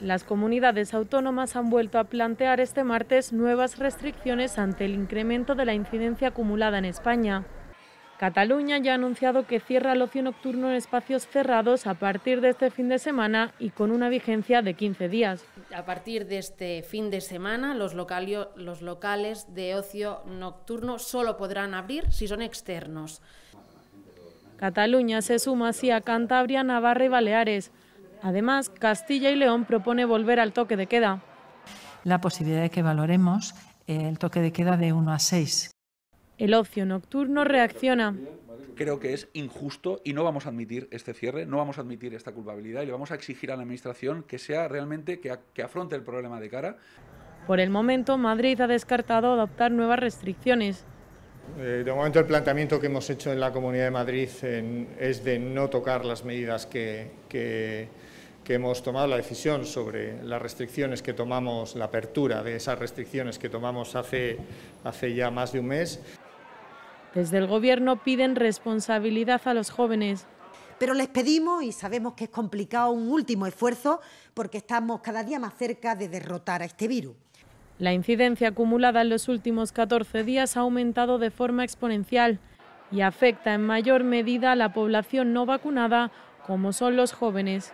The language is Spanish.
Las comunidades autónomas han vuelto a plantear este martes nuevas restricciones ante el incremento de la incidencia acumulada en España. Cataluña ya ha anunciado que cierra el ocio nocturno en espacios cerrados a partir de este fin de semana y con una vigencia de 15 días. A partir de este fin de semana, los, los locales de ocio nocturno solo podrán abrir si son externos. Cataluña se suma así a Cantabria, Navarra y Baleares. Además, Castilla y León propone volver al toque de queda. La posibilidad de que valoremos el toque de queda de 1 a 6. El ocio nocturno reacciona. Creo que es injusto y no vamos a admitir este cierre, no vamos a admitir esta culpabilidad y le vamos a exigir a la Administración que sea realmente que, afronte el problema de cara. Por el momento, Madrid ha descartado adoptar nuevas restricciones. Eh, de momento, el planteamiento que hemos hecho en la Comunidad de Madrid eh, es de no tocar las medidas que que hemos tomado la decisión sobre las restricciones que tomamos, la apertura de esas restricciones que tomamos hace, hace ya más de un mes. Desde el Gobierno piden responsabilidad a los jóvenes. Pero les pedimos, y sabemos que es complicado, un último esfuerzo porque estamos cada día más cerca de derrotar a este virus. La incidencia acumulada en los últimos 14 días ha aumentado de forma exponencial y afecta en mayor medida a la población no vacunada, como son los jóvenes.